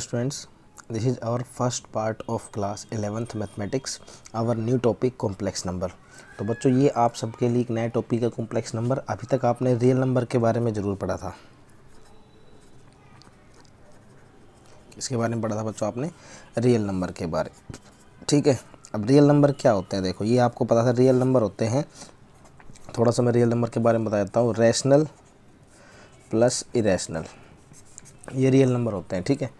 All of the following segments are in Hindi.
students this is our first part of class eleventh mathematics our new topic complex number तो बच्चों ये आप सबके लिए एक नया टॉपिक है कॉम्प्लेक्स नंबर अभी तक आपने रियल नंबर के बारे में ज़रूर पढ़ा था इसके बारे में पढ़ा था बच्चों आपने रियल नंबर के बारे ठीक है अब रियल नंबर क्या होते हैं देखो ये आपको पता था रियल नंबर होते हैं थोड़ा सा मैं रियल नंबर के बारे में बता देता हूँ रैशनल प्लस इरेशनल ये रियल नंबर होते हैं ठीक है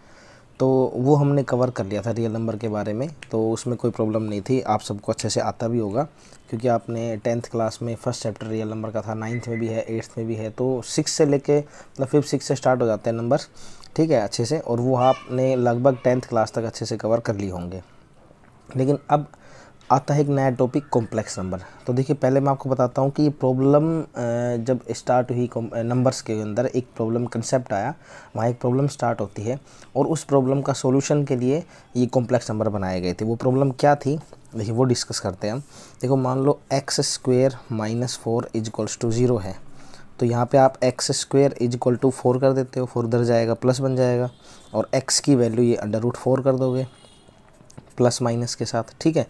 तो वो हमने कवर कर लिया था रियल नंबर के बारे में तो उसमें कोई प्रॉब्लम नहीं थी आप सबको अच्छे से आता भी होगा क्योंकि आपने टेंथ क्लास में फर्स्ट चैप्टर रियल नंबर का था नाइन्थ में भी है एट्थ में भी है तो सिक्स से लेके मतलब फिफ्थ सिक्स से स्टार्ट हो जाते हैं नंबर ठीक है अच्छे से और वो आपने लगभग टेंथ क्लास तक अच्छे से कवर कर लिए होंगे लेकिन अब आता है एक नया टॉपिक कॉम्प्लेक्स नंबर तो देखिए पहले मैं आपको बताता हूँ कि ये प्रॉब्लम जब स्टार्ट हुई नंबर्स के अंदर एक प्रॉब्लम कंसेप्ट आया वहाँ एक प्रॉब्लम स्टार्ट होती है और उस प्रॉब्लम का सॉल्यूशन के लिए ये कॉम्प्लेक्स नंबर बनाए गए थे वो प्रॉब्लम क्या थी देखिए वो डिस्कस करते हैं हम देखो मान लो x square minus four equals to zero है तो यहाँ पे आप x square is equal to four कर देते हो फोर उधर जाएगा प्लस बन जाएगा और एक्स की वैल्यू ये अंडर रूट फोर कर दोगे प्लस माइनस के साथ ठीक है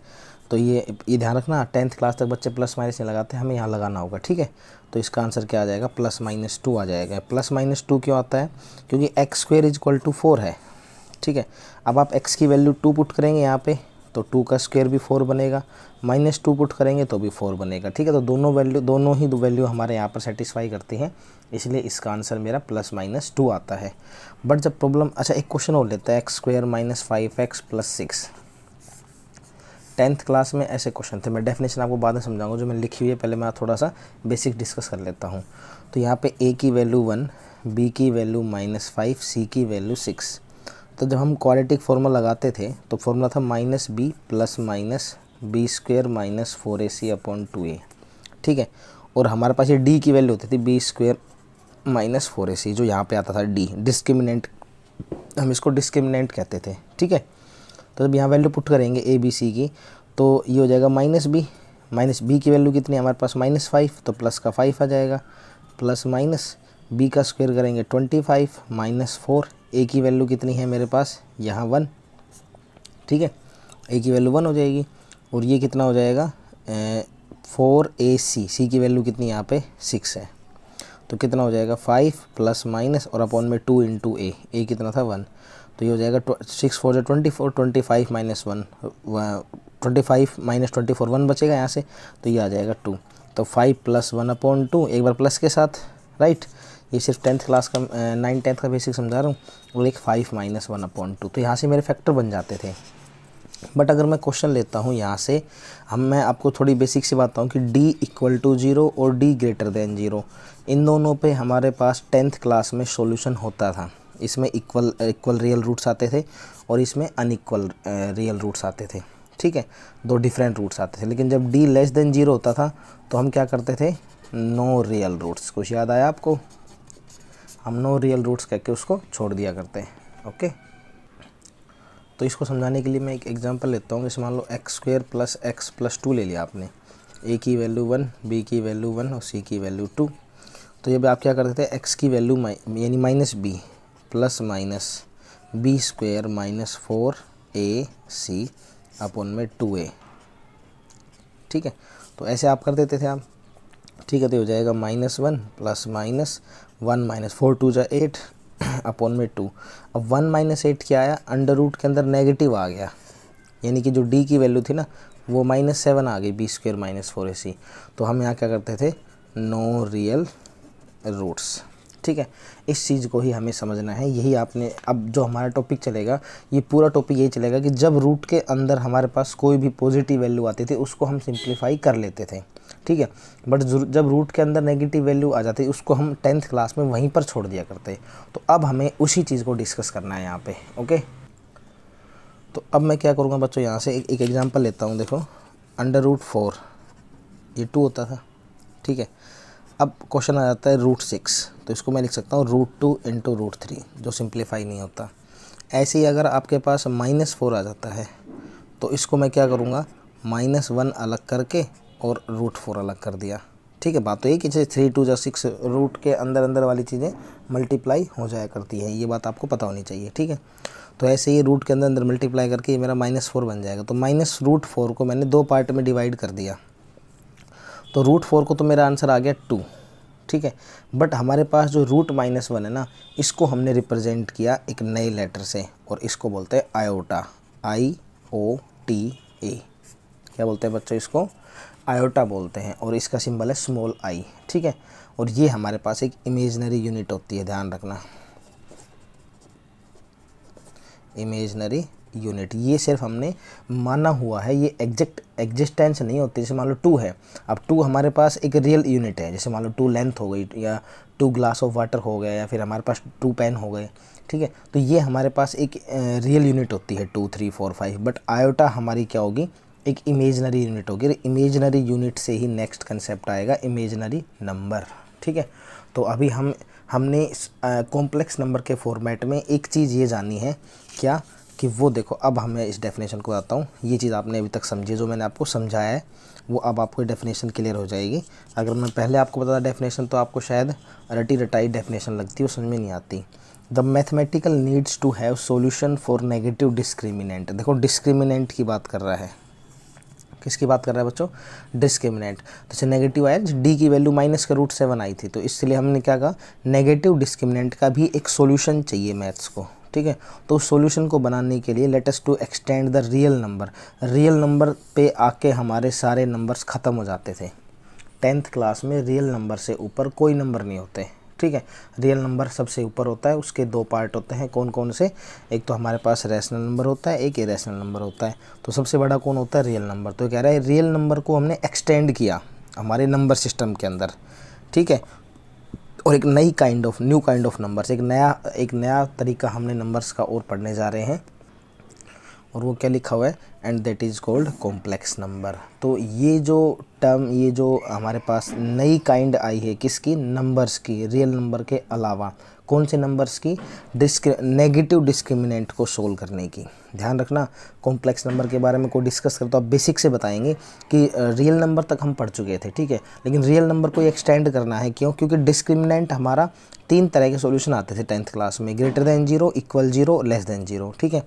तो ये ये ध्यान रखना टेंथ क्लास तक बच्चे प्लस माइनस नहीं लगाते हमें यहाँ लगाना होगा ठीक है तो इसका आंसर क्या आ जाएगा प्लस माइनस टू आ जाएगा प्लस माइनस टू क्यों आता है क्योंकि x square is equal to four है ठीक है अब आप एक्स की वैल्यू टू पुट करेंगे यहाँ पे तो टू का स्क्वेयर भी फोर बनेगा माइनस टू पुट करेंगे तो भी फोर बनेगा ठीक है तो दोनों वैल्यू दोनों ही दो वैल्यू हमारे यहाँ पर सेटिस्फाई करती हैं इसलिए इसका आंसर मेरा प्लस माइनस टू आता है बट जब प्रॉब्लम अच्छा एक क्वेश्चन और लेता है x square minus five x plus six tenth class में ऐसे क्वेश्चन थे मैं डेफिनेशन आपको बाद में समझाऊंगा जो मैंने लिखी हुई है पहले मैं थोड़ा सा बेसिक डिस्कस कर लेता हूँ तो यहाँ पे ए की वैल्यू वन बी की वैल्यू माइनस फाइव सी की वैल्यू सिक्स तो जब हम क्वालिटिक फॉर्मूला लगाते थे तो फॉर्मूला था minus b plus minus b square minus four a c upon two a ठीक है और हमारे पास ये डी की वैल्यू होती थी b square minus four a c जो यहाँ पे आता था डी डिस्क्रिमिनेंट हम इसको डिस्क्रिमिनेंट कहते थे ठीक है तो जब यहाँ वैल्यू पुट करेंगे ए बी सी की तो ये हो जाएगा माइनस बी माइनस बी की वैल्यू कितनी हमारे पास माइनस फाइव तो प्लस का फाइव आ जाएगा प्लस माइनस बी का स्क्वायर करेंगे twenty five minus four a की वैल्यू कितनी है मेरे पास यहाँ वन ठीक है ए की वैल्यू वन हो जाएगी और ये कितना हो जाएगा फोर ए सी सी की वैल्यू कितनी यहाँ पे सिक्स है तो कितना हो जाएगा फाइव प्लस माइनस और अपॉन में टू इंटू ए ए कितना था वन तो ये हो जाएगा सिक्स फोर जो twenty four twenty five minus one twenty five minus twenty four one बचेगा यहाँ से तो ये आ जाएगा टू तो five plus one upon two एक बार प्लस के साथ राइट ये सिर्फ टेंथ क्लास का नाइन टेंथ का बेसिक समझा रहा हूँ और एक five minus one upon two तो यहाँ से मेरे फैक्टर बन जाते थे बट अगर मैं क्वेश्चन लेता हूँ यहाँ से हम मैं आपको थोड़ी बेसिक सी बात हूँ कि d इक्वल टू ज़ीरो और d ग्रेटर देन ज़ीरो इन दोनों पे हमारे पास टेंथ क्लास में सॉल्यूशन होता था इसमें इक्वल इक्वल रियल रूट्स आते थे और इसमें अनइक्वल रियल रूट्स आते थे ठीक है दो डिफरेंट रूट्स आते थे लेकिन जब डी लेस देन जीरो होता था तो हम क्या करते थे नो रियल रूट्स कुछ याद आया आपको हम नो रियल रूट्स कह के उसको छोड़ दिया करते हैं ओके तो इसको समझाने के लिए मैं एक एग्जांपल लेता हूँ जैसे मान लो x square plus x plus two ले लिया आपने ए की वैल्यू वन बी की वैल्यू वन और सी की वैल्यू टू तो भी आप क्या करते थे एक्स की वैल्यू यानी minus b plus minus b square minus four a c upon में टू ए ठीक है तो ऐसे आप कर देते थे आप ठीक है तो हो जाएगा minus one plus minus one minus four two जो एट अपॉन में टू अब वन माइनस एट क्या आया अंडर रूट के अंदर नेगेटिव आ गया यानी कि जो डी की वैल्यू थी ना वो माइनस सेवन आ गई b square minus four a c तो हम यहाँ क्या करते थे नो रियल रूट्स ठीक है इस चीज़ को ही हमें समझना है यही आपने अब जो हमारा टॉपिक चलेगा ये पूरा टॉपिक यही चलेगा कि जब रूट के अंदर हमारे पास कोई भी पॉजिटिव वैल्यू आती थी उसको हम सिंप्लीफाई कर लेते थे ठीक है बट जब रूट के अंदर नेगेटिव वैल्यू आ जाती है उसको हम टेंथ क्लास में वहीं पर छोड़ दिया करते तो अब हमें उसी चीज़ को डिस्कस करना है यहाँ पे ओके तो अब मैं क्या करूँगा बच्चों यहाँ से एक एग्ज़ाम्पल लेता हूँ देखो अंडर रूट फोर ये टू होता था ठीक है अब क्वेश्चन आ जाता है रूट सिक्स तो इसको मैं लिख सकता हूँ root two into root three जो सिंप्लीफाई नहीं होता ऐसे ही अगर आपके पास माइनस फोर आ जाता है तो इसको मैं क्या करूँगा माइनस वन अलग करके और रूट फोर अलग कर दिया ठीक है बात तो यही कि जैसे थ्री टू या सिक्स रूट के अंदर अंदर वाली चीज़ें मल्टीप्लाई हो जाया करती हैं ये बात आपको पता होनी चाहिए ठीक है तो ऐसे ही रूट के अंदर अंदर मल्टीप्लाई करके ये मेरा माइनस फोर बन जाएगा तो माइनस रूट फोर को मैंने दो पार्ट में डिवाइड कर दिया तो रूट फोर को तो मेरा आंसर आ गया टू ठीक है बट हमारे पास जो रूट माइनस वन है ना इसको हमने रिप्रेजेंट किया एक नए लेटर से और इसको बोलते हैं iota I O T A क्या बोलते हैं बच्चों इसको आयोटा बोलते हैं और इसका सिंबल है स्मॉल आई ठीक है और ये हमारे पास एक इमेजनरी यूनिट होती है ध्यान रखना इमेजनरी यूनिट ये सिर्फ हमने माना हुआ है ये एग्जैक्ट एग्जिस्टेंस नहीं होती जैसे मान लो टू है अब टू हमारे पास एक रियल यूनिट है जैसे मान लो टू लेंथ हो गई या टू ग्लास ऑफ वाटर हो गया या फिर हमारे पास टू पेन हो गए ठीक है तो ये हमारे पास एक रियल यूनिट होती है two three four five but iota हमारी क्या होगी एक इमेजनरी यूनिट होगी इमेजनरी यूनिट से ही नेक्स्ट कंसेप्ट आएगा इमेजनरी नंबर ठीक है तो अभी हम हमने कॉम्प्लेक्स नंबर के फॉर्मेट में एक चीज़ ये जानी है क्या कि वो देखो अब हमें इस डेफिनेशन को आता हूँ ये चीज़ आपने अभी तक समझी जो मैंने आपको समझाया है वो अब आपको डेफिनेशन क्लियर हो जाएगी अगर मैं पहले आपको बताया डेफिनेशन तो आपको शायद रटी रटाई डेफिनेशन लगती है वो समझ में नहीं आती the mathematical needs to have solution for negative discriminant देखो डिस्क्रिमिनेंट की बात कर रहा है किसकी बात कर रहा है बच्चों डिस्क्रिमिनेंट तो जैसे नेगेटिव आया डी की वैल्यू माइनस का रूट सेवन आई थी तो इसलिए हमने क्या कहा नेगेटिव डिस्क्रिमिनेंट का भी एक सोल्यूशन चाहिए मैथ्स को ठीक है तो उस सोल्यूशन को बनाने के लिए latest to extend the real number real number पे आके हमारे सारे नंबर्स ख़त्म हो जाते थे टेंथ क्लास में रियल नंबर से ऊपर कोई नंबर नहीं होते ठीक है रियल नंबर सबसे ऊपर होता है उसके दो पार्ट होते हैं कौन कौन से एक तो हमारे पास रैशनल नंबर होता है एक इरेशनल नंबर होता है तो सबसे बड़ा कौन होता है रियल नंबर तो कह रहा है रियल नंबर को हमने एक्सटेंड किया हमारे नंबर सिस्टम के अंदर ठीक है और एक नई kind of new kind of numbers एक नया एक नया तरीका हमने नंबर्स का और पढ़ने जा रहे हैं और वो क्या लिखा हुआ है and that is called complex number तो ये जो टर्म ये जो हमारे पास नई काइंड आई है किसकी नंबर्स की रियल नंबर के अलावा कौन से नंबर्स की डिस्क्रि नेगेटिव डिस्क्रिमिनेंट को सोल्व करने की ध्यान रखना कॉम्प्लेक्स नंबर के बारे में कोई डिस्कस करता तो आप बेसिक से बताएंगे कि रियल नंबर तक हम पढ़ चुके थे ठीक है लेकिन रियल नंबर को एक्सटेंड करना है क्यों क्योंकि डिस्क्रिमिनेंट हमारा तीन तरह के सोल्यूशन आते थे टेंथ क्लास में greater than zero equal zero less than zero ठीक है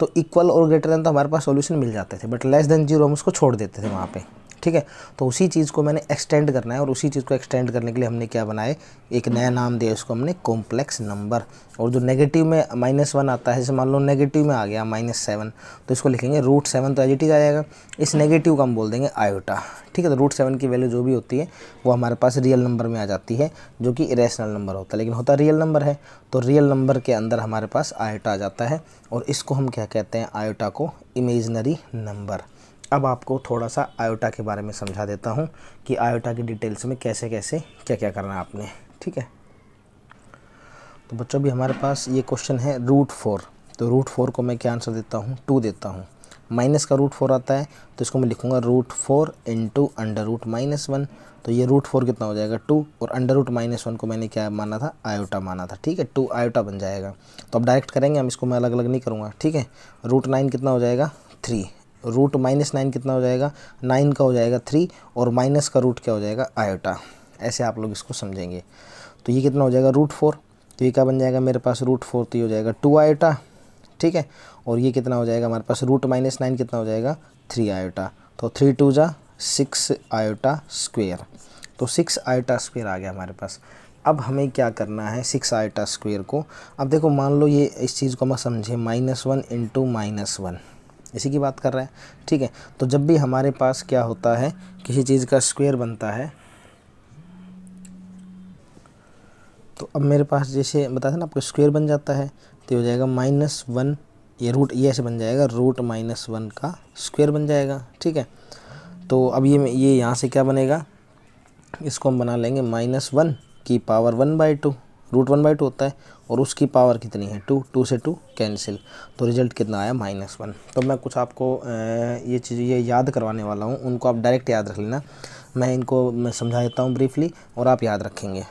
तो इक्वल और ग्रेटर देन तो हमारे पास सोल्यूशन मिल जाते थे बट लेस देन जीरो हम उसको छोड़ देते थे वहाँ पर ठीक है तो उसी चीज़ को मैंने एक्सटेंड करना है और उसी चीज़ को एक्सटेंड करने के लिए हमने क्या बनाए एक नया नाम दिया उसको हमने कॉम्प्लेक्स नंबर और जो नेगेटिव में माइनस वन आता है जैसे मान लो नेगेटिव में आ गया माइनस सेवन तो इसको लिखेंगे रूट सेवन तो एजिटिव आ जाएगा इस नेगेटिव का हम बोल देंगे आयोटा ठीक है तो रूट सेवन की वैल्यू जो भी होती है वो हमारे पास रियल नंबर में आ जाती है जो कि इरेशनल नंबर होता है लेकिन होता रियल नंबर है तो रियल नंबर के अंदर हमारे पास आयोटा आ जाता है और इसको हम क्या कहते हैं आयोटा को इमेजनरी नंबर अब आपको थोड़ा सा आयोटा के बारे में समझा देता हूँ कि आयोटा की डिटेल्स में कैसे कैसे क्या क्या करना आपने ठीक है तो बच्चों भी हमारे पास ये क्वेश्चन है रूट फोर तो रूट फोर को मैं क्या आंसर देता हूँ टू देता हूँ माइनस का रूट फोर आता है तो इसको मैं लिखूँगा root four into under root minus one तो ये रूट फोर कितना हो जाएगा टू और अंडर रूट माइनस वन को मैंने क्या माना था आयोटा माना था ठीक है टू आयोटा बन जाएगा तो अब डायरेक्ट करेंगे हम इसको मैं अलग अलग नहीं करूँगा ठीक है रूट नाइन कितना हो जाएगा थ्री रूट माइनस नाइन कितना हो जाएगा नाइन का हो जाएगा थ्री और माइनस का रूट क्या हो जाएगा आयोटा ऐसे आप लोग इसको समझेंगे तो ये कितना हो जाएगा रूट फोर तो ये क्या बन जाएगा मेरे पास रूट फोर तो ये हो जाएगा टू आयोटा ठीक है और ये कितना हो जाएगा हमारे पास रूट माइनस नाइन कितना हो जाएगा थ्री आयोटा तो थ्री टू जा सिक्स आयोटा स्क्वेयर तो सिक्स आयोटा स्क्वेयर आ गया हमारे पास अब हमें क्या करना है सिक्स आयोटा स्क्वेयर को अब देखो मान लो ये इस चीज़ को हम समझें minus one into minus one इसी की बात कर रहा है ठीक है तो जब भी हमारे पास क्या होता है किसी चीज़ का स्क्वायर बनता है तो अब मेरे पास जैसे बताते ना आपको स्क्वायर बन जाता है तो हो जाएगा माइनस वन ये रूट ये ऐसे बन जाएगा रूट माइनस वन का स्क्वायर बन जाएगा ठीक है तो अब ये ये यहाँ से क्या बनेगा इसको हम बना लेंगे माइनस वन की power one by two root one by two होता है और उसकी पावर कितनी है टू टू से टू कैंसिल तो रिजल्ट कितना आया माइनस वन तो मैं कुछ आपको ये चीज़ ये याद करवाने वाला हूँ उनको आप डायरेक्ट याद रख लेना मैं इनको मैं समझा देता हूँ ब्रीफली और आप याद रखेंगे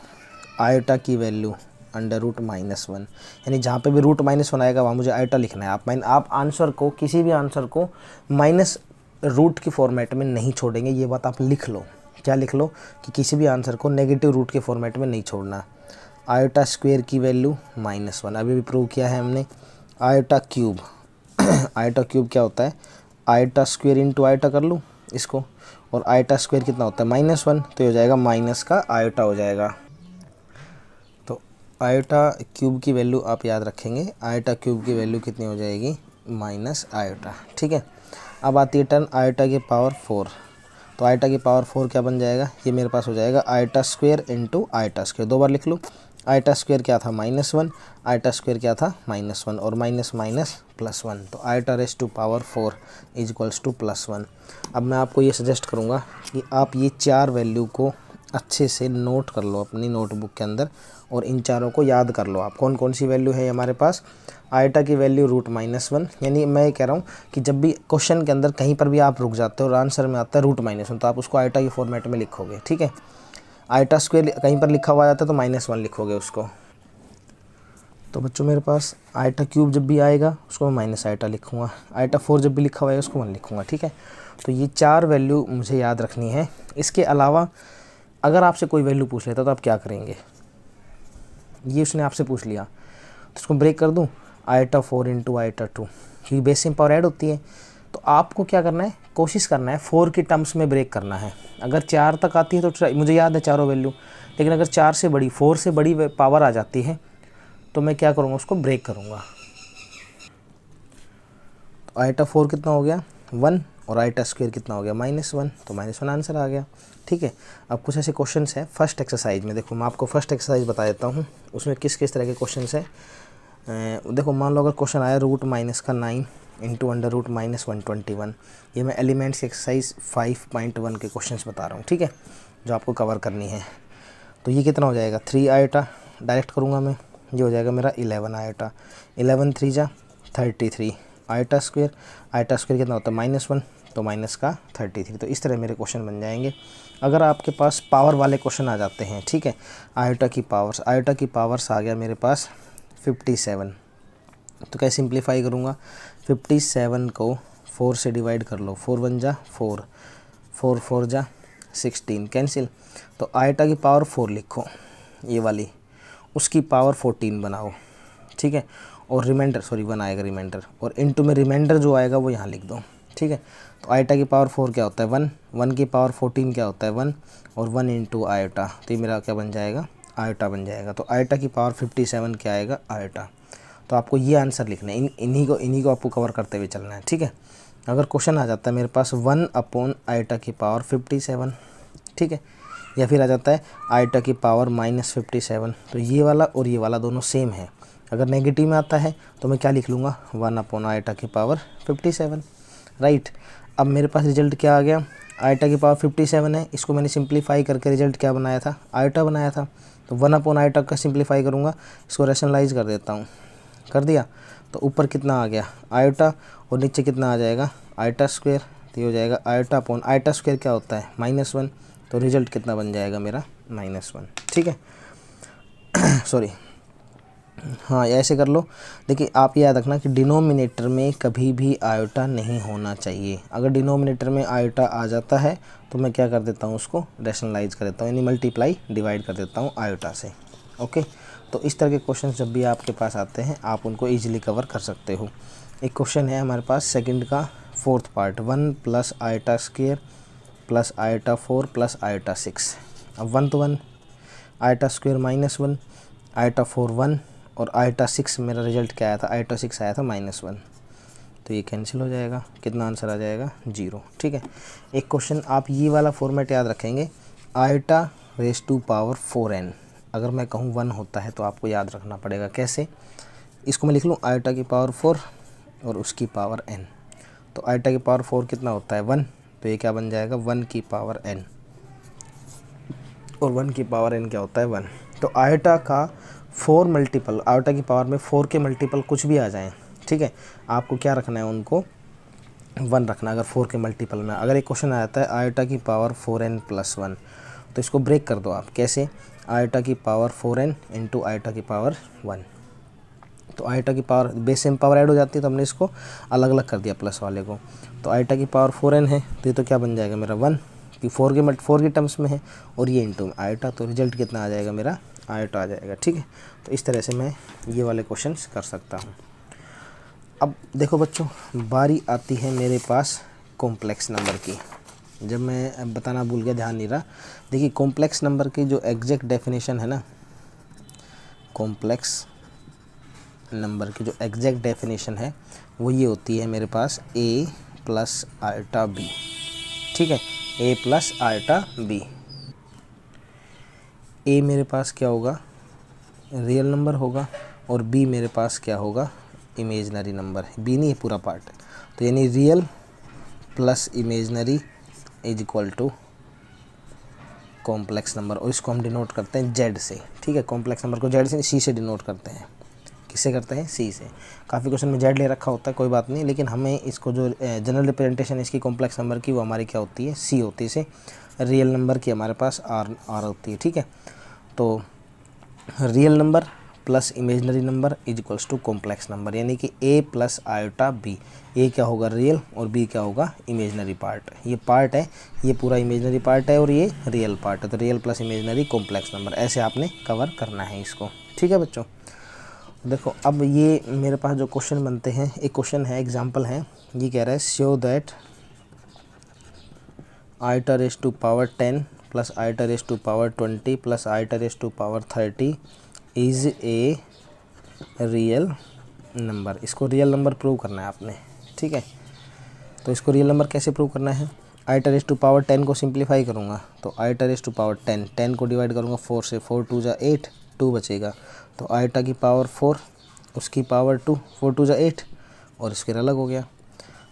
आयोटा की value under root minus one यानी जहाँ पे भी रूट माइनस वन आएगा वहाँ मुझे आयोटा लिखना है आप माइन आप आंसर को किसी भी आंसर को माइनस रूट की फॉर्मेट में नहीं छोड़ेंगे ये बात आप लिख लो क्या लिख लो कि किसी भी आंसर को नेगेटिव रूट के फॉर्मेट में नहीं छोड़ना आयोटा स्क्वेयर की वैल्यू माइनस वन अभी भी प्रूव किया है हमने आयोटा क्यूब आयोटा क्यूब क्या होता है आयोटा स्क्वेयर इंटू आयोटा कर लूँ इसको और आयोटा स्क्वेयर कितना होता है माइनस वन तो ये हो जाएगा माइनस का आयोटा हो जाएगा तो आयोटा क्यूब की वैल्यू आप याद रखेंगे आयोटा क्यूब की वैल्यू कितनी हो जाएगी माइनस आयोटा ठीक है अब आती है टर्न आयोटा की पावर फोर तो आयोटा की पावर फोर क्या बन जाएगा ये मेरे पास हो जाएगा iota square into iota square दो बार लिख लूँ आयटा स्क्वेयर क्या था माइनस वन आयटा स्क्वेयर क्या था माइनस वन और माइनस माइनस प्लस वन तो iota raise to power four is equals to plus one अब मैं आपको ये सजेस्ट करूँगा कि आप ये चार वैल्यू को अच्छे से नोट कर लो अपनी नोटबुक के अंदर और इन चारों को याद कर लो आप कौन कौन सी वैल्यू है हमारे पास आइटा की वैल्यू रूट माइनस वन यानी मैं ये कह रहा हूँ कि जब भी क्वेश्चन के अंदर कहीं पर भी आप रुक जाते हो और आंसर में आता है रूट माइनस वन तो आप उसको आइटा के फॉर्मेट में लिखोगे ठीक है आइटा स्क्वेयर कहीं पर लिखा हुआ जाता है तो माइनस वन लिखोगे उसको तो बच्चों मेरे पास आइटा क्यूब जब भी आएगा उसको मैं माइनस आइटा लिखूँगा आइटा फोर जब भी लिखा हुआ है उसको वन लिखूँगा ठीक है तो ये चार वैल्यू मुझे याद रखनी है इसके अलावा अगर आपसे कोई वैल्यू पूछ लेता तो आप क्या करेंगे ये उसने आपसे पूछ लिया तो इसको ब्रेक कर दूँ iota four into iota two क्योंकि बेस पावर ऐड होती है तो आपको क्या करना है कोशिश करना है फोर की टर्म्स में ब्रेक करना है अगर चार तक आती है तो मुझे याद है चारों वैल्यू लेकिन अगर चार से बड़ी फोर से बड़ी पावर आ जाती है तो मैं क्या करूँगा उसको ब्रेक करूँगा तो आइटा फोर कितना हो गया वन और आइटा स्क्वेयर कितना हो गया माइनस वन तो माइनस वन आंसर आ गया ठीक है अब कुछ ऐसे क्वेश्चन हैं फर्स्ट एक्सरसाइज में देखो मैं आपको फर्स्ट एक्सरसाइज बता देता हूँ उसमें किस किस तरह के क्वेश्चन हैं देखो मान लो अगर क्वेश्चन आया रूट माइनस का nine into under root minus one twenty one ये मैं elements exercise five point one के क्वेश्चन बता रहा हूँ ठीक है जो आपको कवर करनी है तो ये कितना हो जाएगा थ्री आयोटा डायरेक्ट करूँगा मैं ये हो जाएगा मेरा इलेवन आयोटा इलेवन थ्री जा thirty three iota square iota square कितना होता है माइनस वन तो माइनस का थर्टी थ्री तो इस तरह मेरे क्वेश्चन बन जाएंगे अगर आपके पास पावर वाले क्वेश्चन आ जाते हैं ठीक है आयोटा की पावर्स आयोटा की पावर्स आ गया मेरे पास फिफ्टी सेवन तो क्या सिंप्लीफाई करूँगा फिफ्टी सेवन को फोर से डिवाइड कर लो फोर वन जा फोर फोर फोर जा सिक्सटीन कैंसिल तो आइटा की पावर फोर लिखो ये वाली उसकी पावर फोर्टीन बनाओ ठीक है और रिमाइंडर सॉरी वन आएगा रिमाइंडर और इनटू में रिमाइंडर जो आएगा वो यहाँ लिख दो ठीक है तो आइटा की पावर फोर क्या होता है वन वन की पावर फोर्टीन क्या होता है वन और वन इंटू आयोटा तो ये मेरा क्या बन जाएगा आयोटा बन जाएगा तो आयोटा की पावर फिफ्टी सेवन क्या आएगा आयोटा तो आपको ये आंसर लिखना है इन इन्हीं को इन्हीं को आपको कवर करते हुए चलना है ठीक है अगर क्वेश्चन आ जाता है मेरे पास वन अपोन आइटा की पावर फिफ्टी सेवन ठीक है या फिर आ जाता है आइटा की पावर माइनस फिफ्टी सेवन तो ये वाला और ये वाला दोनों सेम है अगर नेगेटिव में आता है तो मैं क्या लिख लूँगा वन अपोन आइटा की पावर फिफ्टी सेवन राइट अब मेरे पास रिजल्ट क्या आ गया आइटा की पावर फिफ्टी सेवन है इसको मैंने सिंप्लीफाई करके रिजल्ट क्या बनाया था आइटा बनाया था तो वन अपोन आइटा का सिंप्लीफाई करूँगा इसको रैशनलाइज कर देता हूँ कर दिया तो ऊपर कितना आ गया आयोटा और नीचे कितना आ जाएगा आयोटा स्क्वेयर तो ये हो जाएगा आयोटा अपॉन आयोटा स्क्वेयर क्या होता है माइनस वन तो रिजल्ट कितना बन जाएगा मेरा माइनस वन ठीक है सॉरी हाँ ऐसे कर लो देखिए आप याद रखना कि डिनोमिनेटर में कभी भी आयोटा नहीं होना चाहिए अगर डिनोमिनेटर में आयोटा आ जाता है तो मैं क्या कर देता हूँ उसको रैशनलाइज कर देता हूँ यानी मल्टीप्लाई डिवाइड कर देता हूँ आयोटा से ओके तो इस तरह के क्वेश्चन जब भी आपके पास आते हैं आप उनको ईजिली कवर कर सकते हो एक क्वेश्चन है हमारे पास सेकेंड का fourth part one plus iota square plus iota four plus iota six अब वन तो one iota square minus one iota four one और आईटा सिक्स मेरा रिजल्ट क्या आया था आईटा सिक्स आया था माइनस वन तो ये कैंसिल हो जाएगा कितना आंसर आ जाएगा जीरो ठीक है एक क्वेश्चन आप ये वाला फॉर्मेट याद रखेंगे iota raise to power four n अगर मैं कहूँ वन होता है तो आपको याद रखना पड़ेगा कैसे इसको मैं लिख लूँ आयोटा की पावर फोर और उसकी पावर एन तो आयोटा की पावर फोर कितना होता है वन तो ये क्या बन जाएगा वन की पावर एन और वन की पावर एन क्या होता है वन तो आयोटा का फोर मल्टीपल आयोटा की पावर में फोर के मल्टीपल कुछ भी आ जाएँ ठीक है आपको क्या रखना है उनको वन रखना अगर फोर के मल्टीपल में अगर एक क्वेश्चन आ जाता है आयोटा की power four n plus one तो इसको ब्रेक कर दो आप कैसे आयोटा की power four n into iota की पावर वन तो आयोटा की पावर बेस में पावर ऐड हो जाती है तो हमने इसको अलग अलग कर दिया प्लस वाले को तो आयोटा की पावर फोर एन है तो ये तो क्या बन जाएगा मेरा वन कि फोर के फोर के टर्म्स में है और ये इंटू में आयोटा तो रिजल्ट कितना आ जाएगा मेरा आयोटा आ जाएगा ठीक है तो इस तरह से मैं ये वाले क्वेश्चन कर सकता हूँ अब देखो बच्चों बारी आती है मेरे पास कॉम्प्लेक्स नंबर की जब मैं बताना भूल गया ध्यान नहीं रहा देखिए कॉम्प्लेक्स नंबर की जो एग्जैक्ट डेफिनेशन है ना कॉम्प्लेक्स नंबर की जो एग्जैक्ट डेफिनेशन है वो ये होती है मेरे पास ए प्लस आल्टा बी ठीक है A plus iota B A मेरे पास क्या होगा रियल नंबर होगा और बी मेरे पास क्या होगा इमेजनरी नंबर है बी नहीं है पूरा पार्ट तो यानी real plus imaginary is equal to complex number और इसको हम डिनोट करते हैं जेड से ठीक है कॉम्प्लेक्स नंबर को जेड से सी से डिनोट करते हैं किससे करते हैं सी से काफ़ी क्वेश्चन में जेड ले रखा होता है कोई बात नहीं लेकिन हमें इसको जो जनरल रिप्रेजेंटेशन इसकी कॉम्प्लेक्स नंबर की वो हमारी क्या होती है सी होती है इसे रियल नंबर की हमारे पास आर आर होती है ठीक है तो real number plus imaginary number is equals to complex number यानी कि A plus iota B A क्या होगा रियल और बी क्या होगा इमेजनरी पार्ट ये पार्ट है ये पूरा इमेजनरी पार्ट है और ये रियल पार्ट है तो real plus imaginary complex number ऐसे आपने कवर करना है इसको ठीक है बच्चों देखो अब ये मेरे पास जो क्वेश्चन बनते हैं एक क्वेश्चन है एग्जाम्पल है ये कह रहा है show that iota raise to power ten plus iota raise to power twenty plus iota raise to power thirty is a real number इसको रियल नंबर प्रूव करना है आपने ठीक है तो इसको रियल नंबर कैसे प्रूव करना है iota raise to power ten को सिंप्लीफाई करूँगा तो iota raise to power ten ten को डिवाइड करूँगा फोर से फोर टू जा एट टू बचेगा तो आईटा की पावर फोर उसकी पावर टू फोर टू जा एट और इसके अलग हो गया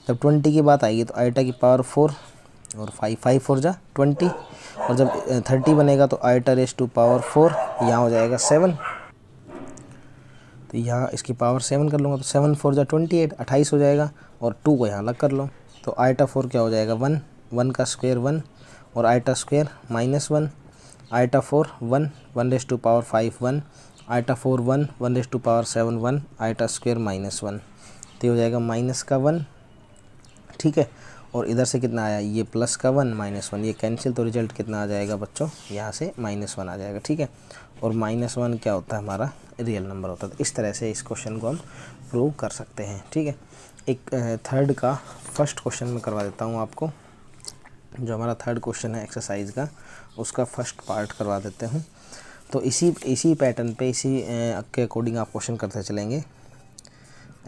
जब ट्वेंटी की बात आएगी तो आईटा की पावर फोर और फाइव फाइव फोर जा ट्वेंटी और जब थर्टी बनेगा तो iota raise to power four यहाँ हो जाएगा सेवन तो यहाँ इसकी पावर सेवन कर लूँगा तो सेवन फोर जा ट्वेंटी एट अट्ठाईस हो जाएगा और टू को यहाँ अलग कर लो तो आइटा फोर क्या हो जाएगा वन वन का स्क्वायर वन और iota square minus one iota four one one raise to power five one iota four one one raise to power seven one iota square minus one तो ये हो जाएगा माइनस का वन ठीक है और इधर से कितना आया ये प्लस का वन माइनस वन ये कैंसिल तो रिजल्ट कितना आ जाएगा बच्चों यहाँ से माइनस वन आ जाएगा ठीक है और माइनस वन क्या होता है हमारा रियल नंबर होता है तो इस तरह से इस क्वेश्चन को हम प्रूव कर सकते हैं ठीक है एक थर्ड का फर्स्ट क्वेश्चन में करवा देता हूँ आपको जो हमारा थर्ड क्वेश्चन है एक्सरसाइज का उसका फर्स्ट पार्ट करवा देते हूँ तो इसी इसी पैटर्न पर इसी के अकॉर्डिंग आप क्वेश्चन करते चलेंगे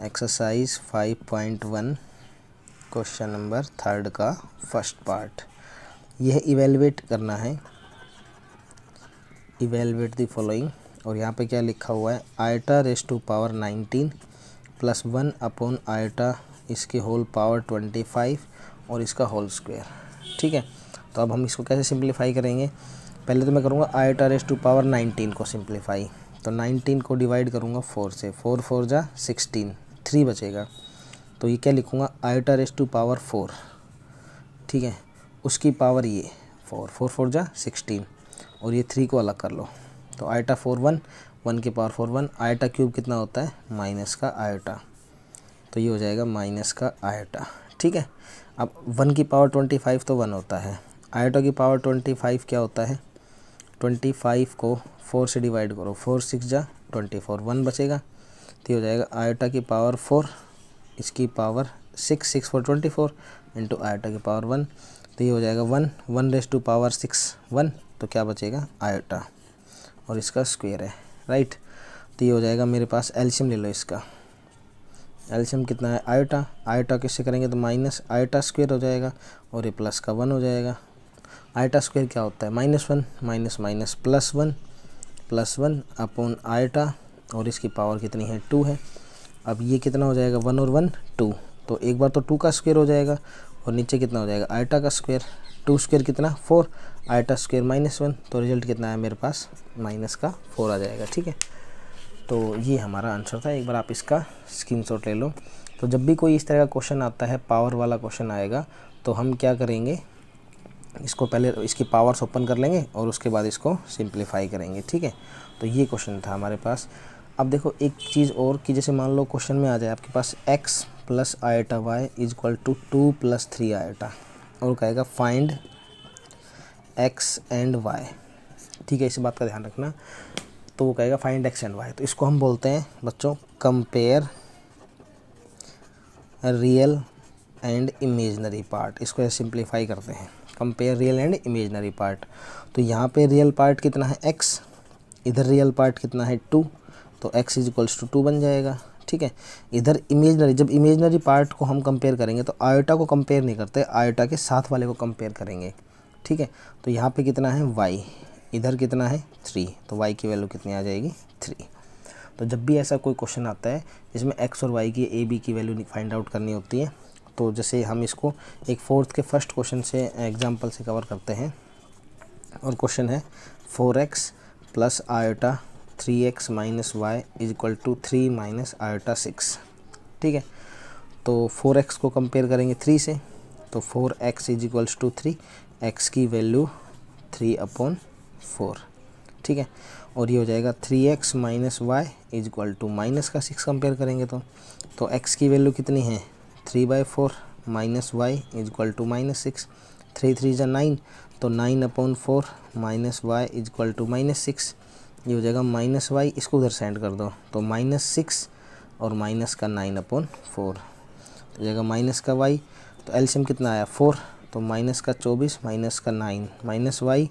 exercise five point one question number third का फर्स्ट पार्ट यह इवेलुएट करना है इवेलुएट द फॉलोइंग और यहाँ पे क्या लिखा हुआ है iota raise to power nineteen plus one upon iota इसके होल पावर ट्वेंटी फाइव और इसका होल स्क्वायर ठीक है तो अब हम इसको कैसे सिंप्लीफाई करेंगे पहले तो मैं करूँगा iota raise to power nineteen को सिंप्लीफाई तो नाइनटीन को डिवाइड करूँगा फोर से फोर फोर जा सिक्सटीन थ्री बचेगा तो ये क्या लिखूँगा iota raise to power four ठीक है उसकी पावर ये फोर फोर फोर जा सिक्सटीन और ये थ्री को अलग कर लो तो आयोटा फोर वन वन के power four one iota cube कितना होता है माइनस का आयोटा तो ये हो जाएगा माइनस का आयोटा ठीक है अब वन की पावर ट्वेंटी फाइव तो वन होता है आयोटा की पावर ट्वेंटी फाइव क्या होता है ट्वेंटी फाइव को फोर से डिवाइड करो फोर सिक्स जा ट्वेंटी फोर वन बचेगा तो ये हो जाएगा आयोटा की पावर फोर इसकी power six six four twenty four into iota की पावर वन तो ये हो जाएगा one one raise to power six one तो क्या बचेगा आयोटा और इसका स्क्वेयर है राइट तो ये हो जाएगा मेरे पास एल्शियम ले लो इसका एल्शियम कितना है आयोटा आयोटा किससे करेंगे तो माइनस आयोटा स्क्वेयर हो जाएगा और ये प्लस का वन हो जाएगा आयोटा स्क्वेयर क्या होता है minus one minus minus plus one plus one upon iota और इसकी पावर कितनी है टू है अब ये कितना हो जाएगा वन और वन टू तो एक बार तो टू का स्क्वेयर हो जाएगा और नीचे कितना हो जाएगा आयटा का स्क्वेयर टू स्क्वेयर कितना four iota square minus one तो रिजल्ट कितना है मेरे पास माइनस का फोर आ जाएगा ठीक है तो ये हमारा आंसर था एक बार आप इसका स्क्रीन ले लो तो जब भी कोई इस तरह का क्वेश्चन आता है पावर वाला क्वेश्चन आएगा तो हम क्या करेंगे इसको पहले इसकी पावर्स ओपन कर लेंगे और उसके बाद इसको सिंप्लीफाई करेंगे ठीक है तो ये क्वेश्चन था हमारे पास अब देखो एक चीज़ और कि जैसे मान लो क्वेश्चन में आ जाए आपके पास X plus iota Y is equal to two plus three iota और कहेगा फाइंड एक्स एंड वाई ठीक है इस बात का ध्यान रखना तो वो कहेगा फाइंड एक्स एंड वाई तो इसको हम बोलते हैं बच्चों compare real and imaginary part इसको सिंप्लीफाई करते हैं compare real and imaginary part तो यहाँ पे रियल पार्ट कितना है एक्स इधर रियल पार्ट कितना है टू तो X is equals to two बन जाएगा ठीक है इधर इमेजनरी जब इमेजनरी पार्ट को हम कंपेयर करेंगे तो आयोटा को कंपेयर नहीं करते आयोटा के साथ वाले को कंपेयर करेंगे ठीक है तो यहाँ पे कितना है वाई इधर कितना है थ्री तो वाई की वैल्यू कितनी आ जाएगी थ्री तो जब भी ऐसा कोई क्वेश्चन आता है जिसमें एक्स और वाई की ए बी की वैल्यू फाइंड आउट करनी होती है तो जैसे हम इसको एक फोर्थ के फर्स्ट क्वेश्चन से एग्जाम्पल से कवर करते हैं और क्वेश्चन है four X plus iota three X minus Y is equal to three minus iota six ठीक है तो फोर एक्स को कंपेयर करेंगे थ्री से तो four X is equals to three X की वैल्यू थ्री अपॉन फोर ठीक है और ये हो जाएगा three X minus Y is equal to minus का सिक्स कंपेयर करेंगे तो तो एक्स की वैल्यू कितनी है three by four minus Y is equal to minus six three three जो नाइन तो nine upon four minus Y is equal to minus six ये हो जाएगा माइनस वाई इसको उधर सेंड कर दो तो माइनस सिक्स और माइनस का नाइन अपॉन फोर तो हो जाएगा माइनस का वाई तो एल्शियम कितना आया फोर तो माइनस का चौबीस माइनस का नाइन माइनस वाई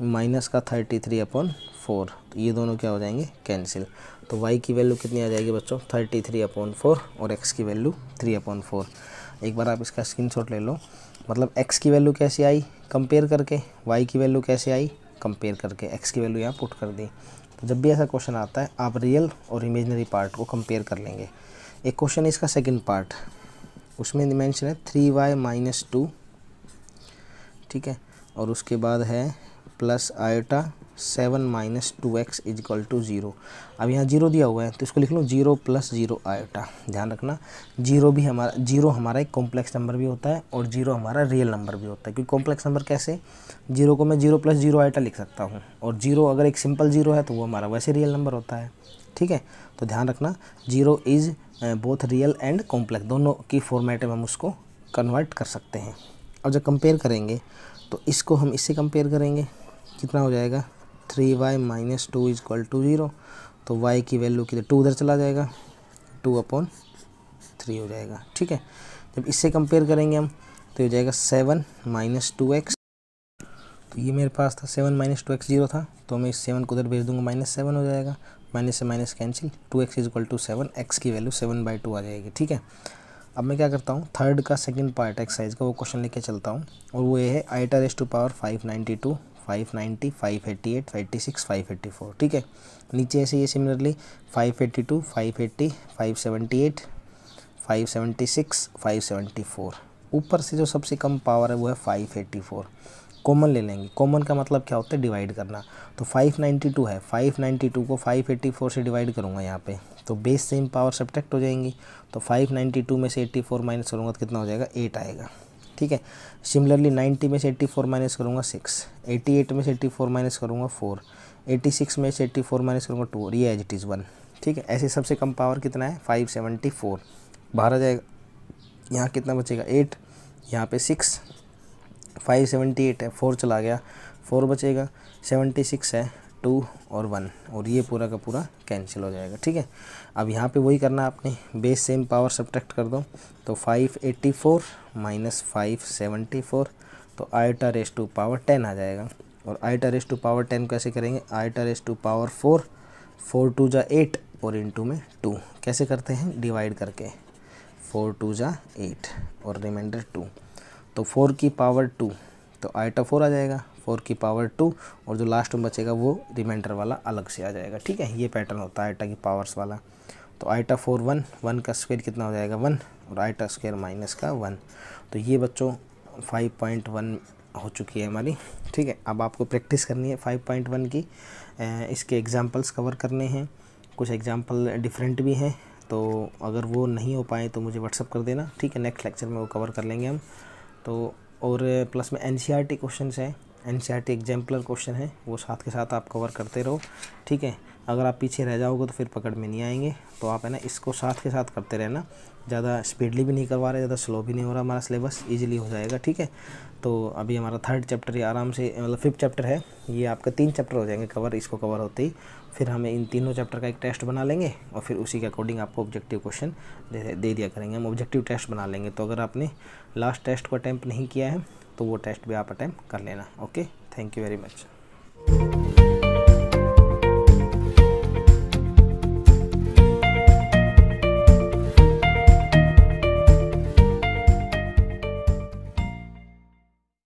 माइनस का थर्टी थ्री अपॉन फोर तो ये दोनों क्या हो जाएंगे कैंसिल तो वाई की वैल्यू कितनी आ जाएगी बच्चों थर्टी थ्री अपॉन फोर और एक्स की वैल्यू थ्री अपॉन फोर एक बार आप इसका स्क्रीनशॉट ले लो मतलब एक्स की वैल्यू कैसे आई कंपेयर करके वाई की वैल्यू कैसे आई कंपेयर करके एक्स की वैल्यू यहाँ पुट कर दी तो जब भी ऐसा क्वेश्चन आता है आप रियल और इमेजनरी पार्ट को कंपेयर कर लेंगे एक क्वेश्चन है इसका सेकेंड पार्ट उसमें डिमेंशन है थ्री वाई माइनस टू ठीक है और उसके बाद है plus iota seven minus two X is equal to zero अब यहाँ जीरो दिया हुआ है तो इसको लिख लो जीरो प्लस जीरो आयोटा ध्यान रखना जीरो भी हमारा जीरो हमारा एक कॉम्प्लेक्स नंबर भी होता है और जीरो हमारा रियल नंबर भी होता है क्योंकि कॉम्प्लेक्स नंबर कैसे जीरो को मैं जीरो प्लस जीरो आयोटा लिख सकता हूँ और जीरो अगर एक सिंपल जीरो है तो वो हमारा वैसे रियल नंबर होता है ठीक है तो ध्यान रखना zero is both real and complex दोनों की फॉर्मेट में हम उसको कन्वर्ट कर सकते हैं और जब कंपेयर करेंगे तो इसको हम इससे कंपेयर करेंगे कितना हो जाएगा three Y minus two is equal to zero तो वाई की वैल्यू के टू उधर चला जाएगा टू अपॉन थ्री हो जाएगा ठीक है जब इससे कंपेयर करेंगे हम तो हो जाएगा सेवन माइनस टू एक्स तो ये मेरे पास था seven minus two X zero था तो मैं इस सेवन को उधर भेज दूंगा माइनस सेवन हो जाएगा माइनस से minus cancel two X is equal to seven X की वैल्यू सेवन बाई टू आ जाएगी ठीक है अब मैं क्या करता हूँ थर्ड का सेकंड पार्ट एक्सरसाइज का वो क्वेश्चन लेके चलता हूँ और वो ये है iota raise to power five ninety two five ninety five eighty eight five six five eighty four ठीक है नीचे ऐसे ये similarly five eighty two five eighty five seventy eight five seventy six five seventy four ऊपर से जो सबसे कम पावर है वो है फाइव एट्टी फोर कॉमन ले लेंगे कॉमन का मतलब क्या होता है डिवाइड करना तो फाइव नाइन्टी टू है फाइव नाइन्टी टू को फाइव एट्टी फोर से डिवाइड करूँगा यहाँ पे तो बेस सेम पावर सब्ट्रैक्ट हो जाएंगी तो फाइव नाइन्टी टू में से एट्टी फोर माइनस करूँगा तो कितना हो जाएगा एट आएगा ठीक है सिमिलरली 90 में से 84 माइनस करूँगा 6 88 में से 84 माइनस करूँगा 4 86 में से 84 माइनस करूँगा 2 और ये एज इट इज़ वन ठीक है ऐसे सबसे कम पावर कितना है 574 बाहर आ जाएगा यहाँ कितना बचेगा 8 यहाँ पे 6 578 है 4 चला गया 4 बचेगा 76 है टू और वन और ये पूरा का पूरा कैंसिल हो जाएगा ठीक है अब यहाँ पे वही करना आपने बेस सेम पावर सब्ट्रैक्ट कर दो तो 584 एट्टी फोर माइनस फाइव तो iota raise to power ten आ जाएगा और टा रेस टू पावर टेन कैसे करेंगे iota raise to power four four two जा एट और इंटू में टू कैसे करते हैं डिवाइड करके फोर टू जा एट और रिमाइंडर टू तो फोर की पावर टू तो टा फोर आ जाएगा फोर की पावर टू और जो लास्ट में बचेगा वो रिमाइंडर वाला अलग से आ जाएगा ठीक है ये पैटर्न होता है आइटा की पावर्स वाला तो आइटा फोर वन वन का स्क्वेयर कितना हो जाएगा वन और आइटा स्क्वेयर माइनस का वन तो ये बच्चों फाइव पॉइंट वन हो चुकी है हमारी ठीक है अब आपको प्रैक्टिस करनी है फाइव पॉइंट वन की इसके एग्ज़ाम्पल्स कवर करने हैं कुछ एग्ज़ाम्पल डिफरेंट भी हैं तो अगर वो नहीं हो पाए तो मुझे व्हाट्सअप कर देना ठीक है नेक्स्ट लेक्चर में वो कवर कर लेंगे हम तो और प्लस में एन क्वेश्चंस e हैं एन सी एग्जाम्पलर क्वेश्चन है वो साथ के साथ आप कवर करते रहो ठीक है अगर आप पीछे रह जाओगे तो फिर पकड़ में नहीं आएंगे तो आप है ना इसको साथ के साथ करते रहना ज़्यादा स्पीडली भी नहीं करवा रहे ज़्यादा स्लो भी नहीं हो रहा हमारा सिलेबस ईजिली हो जाएगा ठीक है तो अभी हमारा थर्ड चैप्टर ही आराम से मतलब फिफ्थ चैप्टर है ये आपका तीन चैप्टर हो जाएंगे कवर इसको कवर होते ही फिर हमें इन तीनों चैप्टर का एक टेस्ट बना लेंगे और फिर उसी के अकॉर्डिंग आपको ऑब्जेक्टिव क्वेश्चन दे दिया करेंगे हम ऑब्जेक्टिव टेस्ट बना लेंगे तो अगर आपने लास्ट टेस्ट को अटैम्प्ट नहीं किया है तो वो टेस्ट भी आप अटैम्प कर लेना okay thank you very much